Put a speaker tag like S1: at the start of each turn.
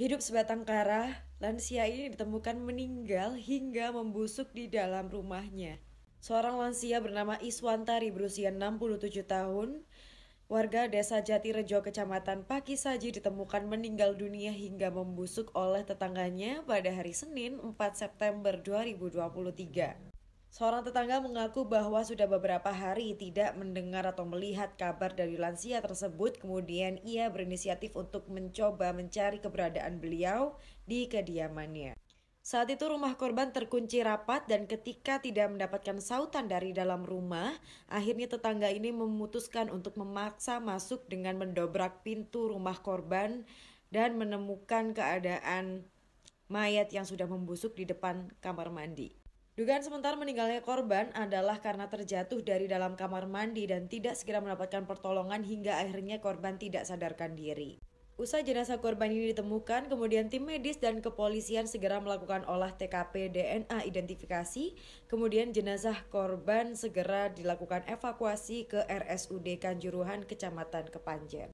S1: Hidup sebatang kara, lansia ini ditemukan meninggal hingga membusuk di dalam rumahnya. Seorang lansia bernama Iswantari berusia 67 tahun, warga desa Jatirejo kecamatan Pakisaji ditemukan meninggal dunia hingga membusuk oleh tetangganya pada hari Senin 4 September 2023. Seorang tetangga mengaku bahwa sudah beberapa hari tidak mendengar atau melihat kabar dari lansia tersebut. Kemudian ia berinisiatif untuk mencoba mencari keberadaan beliau di kediamannya. Saat itu rumah korban terkunci rapat dan ketika tidak mendapatkan sautan dari dalam rumah, akhirnya tetangga ini memutuskan untuk memaksa masuk dengan mendobrak pintu rumah korban dan menemukan keadaan mayat yang sudah membusuk di depan kamar mandi. Dugaan sementara meninggalnya korban adalah karena terjatuh dari dalam kamar mandi dan tidak segera mendapatkan pertolongan hingga akhirnya korban tidak sadarkan diri. Usai jenazah korban ini ditemukan, kemudian tim medis dan kepolisian segera melakukan olah TKP DNA identifikasi, kemudian jenazah korban segera dilakukan evakuasi ke RSUD Kanjuruhan, Kecamatan Kepanjen.